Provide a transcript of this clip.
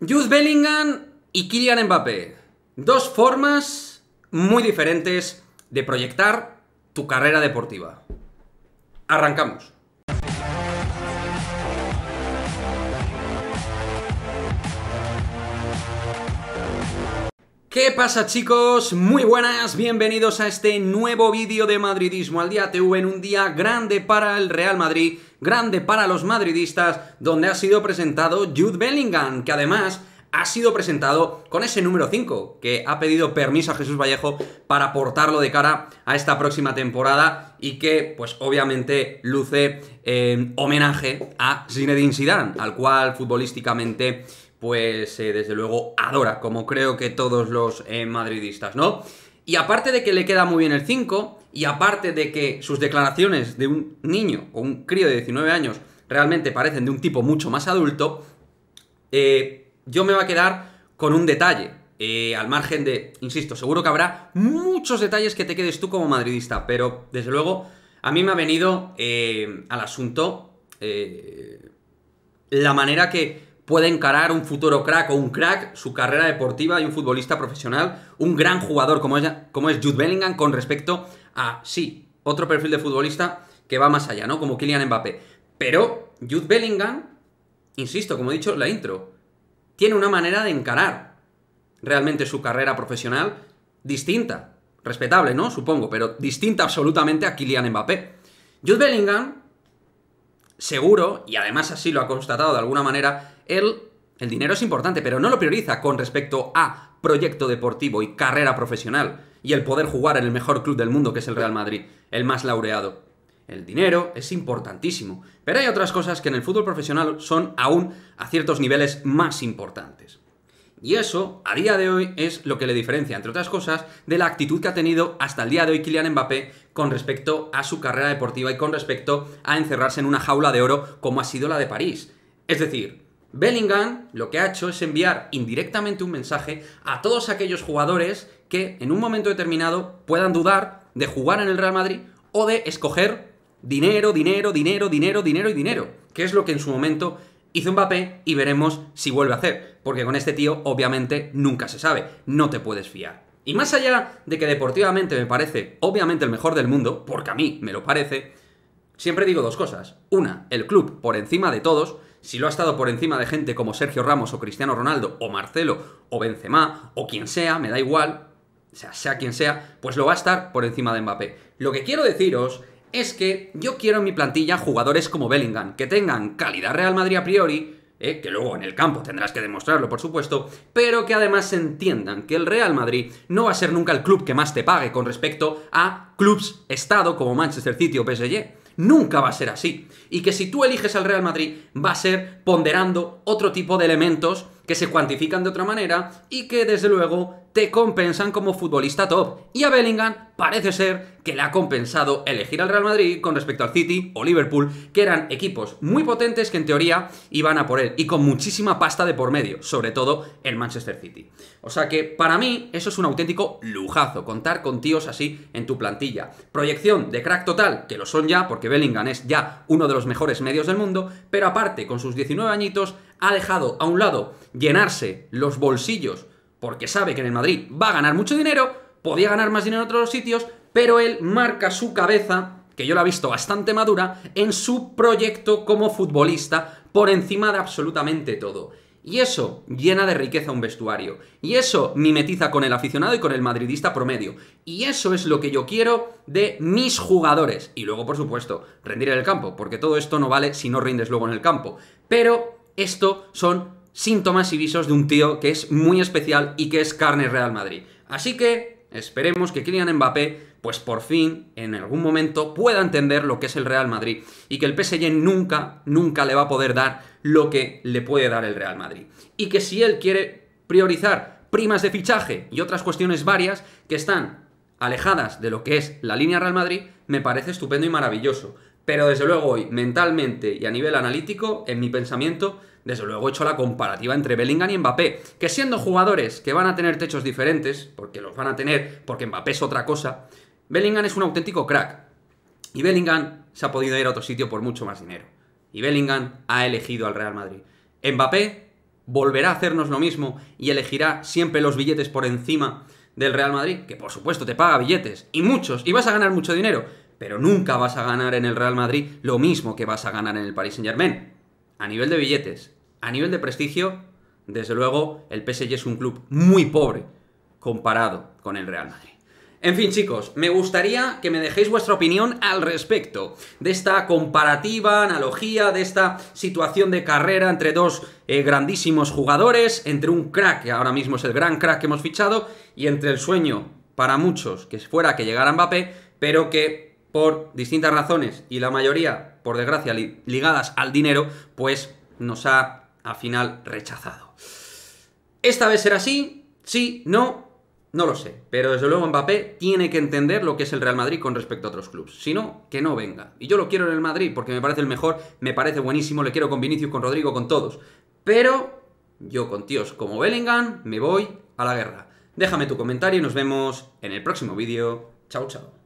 Jude Bellingham y Kylian Mbappé. Dos formas muy diferentes de proyectar tu carrera deportiva. Arrancamos. ¿Qué pasa chicos? Muy buenas, bienvenidos a este nuevo vídeo de Madridismo al Día TV en un día grande para el Real Madrid, grande para los madridistas, donde ha sido presentado Jude Bellingham, que además ha sido presentado con ese número 5, que ha pedido permiso a Jesús Vallejo para portarlo de cara a esta próxima temporada y que, pues obviamente, luce en eh, homenaje a Zinedine Zidane, al cual futbolísticamente pues eh, desde luego adora, como creo que todos los eh, madridistas, ¿no? Y aparte de que le queda muy bien el 5, y aparte de que sus declaraciones de un niño o un crío de 19 años realmente parecen de un tipo mucho más adulto, eh, yo me voy a quedar con un detalle. al margen de, insisto, seguro que habrá muchos detalles que te quedes tú como madridista, pero desde luego a mí me ha venido al asunto la manera que puede encarar un futuro crack o un crack su carrera deportiva y un futbolista profesional, un gran jugador como es, como es Jude Bellingham con respecto a, sí, otro perfil de futbolista que va más allá, ¿no? Como Kylian Mbappé. Pero Jude Bellingham, insisto, como he dicho en la intro, tiene una manera de encarar realmente su carrera profesional distinta. Respetable, ¿no? Supongo, pero distinta absolutamente a Kylian Mbappé. Jude Bellingham, seguro, y además así lo ha constatado de alguna manera él el dinero es importante, pero no lo prioriza con respecto a proyecto deportivo y carrera profesional y el poder jugar en el mejor club del mundo que es el Real Madrid, el más laureado. El dinero es importantísimo, pero hay otras cosas que en el fútbol profesional son aún a ciertos niveles más importantes. Y eso, a día de hoy, es lo que le diferencia, entre otras cosas, de la actitud que ha tenido hasta el día de hoy Kylian Mbappé con respecto a su carrera deportiva y con respecto a encerrarse en una jaula de oro como ha sido la de París. Es decir, Bellingham lo que ha hecho es enviar indirectamente un mensaje a todos aquellos jugadores que en un momento determinado puedan dudar de jugar en el Real Madrid o de escoger dinero, dinero, dinero, dinero, dinero y dinero, que es lo que en su momento hizo Mbappé y veremos si vuelve a hacer, porque con este tío obviamente nunca se sabe, no te puedes fiar. Y más allá de que deportivamente me parece obviamente el mejor del mundo, porque a mí me lo parece, siempre digo dos cosas. Una, el club por encima de todos, si lo ha estado por encima de gente como Sergio Ramos o Cristiano Ronaldo o Marcelo o Benzema o quien sea, me da igual, sea, sea quien sea, pues lo va a estar por encima de Mbappé. Lo que quiero deciros es que yo quiero en mi plantilla jugadores como Bellingham, que tengan calidad Real Madrid a priori, eh, que luego en el campo tendrás que demostrarlo, por supuesto, pero que además entiendan que el Real Madrid no va a ser nunca el club que más te pague con respecto a clubs estado como Manchester City o PSG nunca va a ser así. Y que si tú eliges al Real Madrid, va a ser ponderando otro tipo de elementos que se cuantifican de otra manera y que desde luego te compensan como futbolista top. Y a Bellingham parece ser que le ha compensado elegir al Real Madrid con respecto al City o Liverpool, que eran equipos muy potentes que en teoría iban a por él y con muchísima pasta de por medio, sobre todo el Manchester City. O sea que para mí eso es un auténtico lujazo, contar con tíos así en tu plantilla. Proyección de crack total, que lo son ya porque Bellingham es ya uno de los mejores medios del mundo, pero aparte con sus 19 añitos ha dejado a un lado llenarse los bolsillos porque sabe que en el Madrid va a ganar mucho dinero, podía ganar más dinero en otros sitios, pero él marca su cabeza que yo la he visto bastante madura, en su proyecto como futbolista por encima de absolutamente todo. Y eso llena de riqueza un vestuario. Y eso mimetiza con el aficionado y con el madridista promedio. Y eso es lo que yo quiero de mis jugadores. Y luego, por supuesto, rendir en el campo, porque todo esto no vale si no rindes luego en el campo. Pero esto son síntomas y visos de un tío que es muy especial y que es carne Real Madrid. Así que esperemos que Kylian Mbappé pues por fin, en algún momento, pueda entender lo que es el Real Madrid y que el PSG nunca, nunca le va a poder dar lo que le puede dar el Real Madrid. Y que si él quiere priorizar primas de fichaje y otras cuestiones varias que están alejadas de lo que es la línea Real Madrid, me parece estupendo y maravilloso. Pero desde luego hoy, mentalmente y a nivel analítico, en mi pensamiento, desde luego he hecho la comparativa entre Bellingham y Mbappé, que siendo jugadores que van a tener techos diferentes, porque los van a tener, porque Mbappé es otra cosa, Bellingham es un auténtico crack. Y Bellingham se ha podido ir a otro sitio por mucho más dinero. Y Bellingham ha elegido al Real Madrid. Mbappé volverá a hacernos lo mismo y elegirá siempre los billetes por encima del Real Madrid, que por supuesto te paga billetes, y muchos, y vas a ganar mucho dinero, pero nunca vas a ganar en el Real Madrid lo mismo que vas a ganar en el Paris Saint Germain. A nivel de billetes, a nivel de prestigio, desde luego el PSG es un club muy pobre comparado con el Real Madrid. En fin, chicos, me gustaría que me dejéis vuestra opinión al respecto de esta comparativa, analogía, de esta situación de carrera entre dos eh, grandísimos jugadores, entre un crack, que ahora mismo es el gran crack que hemos fichado, y entre el sueño para muchos que fuera que llegara Mbappé, pero que por distintas razones, y la mayoría, por desgracia, ligadas al dinero, pues nos ha al final rechazado. Esta vez será así, sí, no, no lo sé, pero desde luego Mbappé tiene que entender lo que es el Real Madrid con respecto a otros clubes. Si no, que no venga. Y yo lo quiero en el Madrid porque me parece el mejor, me parece buenísimo, le quiero con Vinicius, con Rodrigo, con todos. Pero yo con tíos como Bellingham me voy a la guerra. Déjame tu comentario y nos vemos en el próximo vídeo. Chao, chao.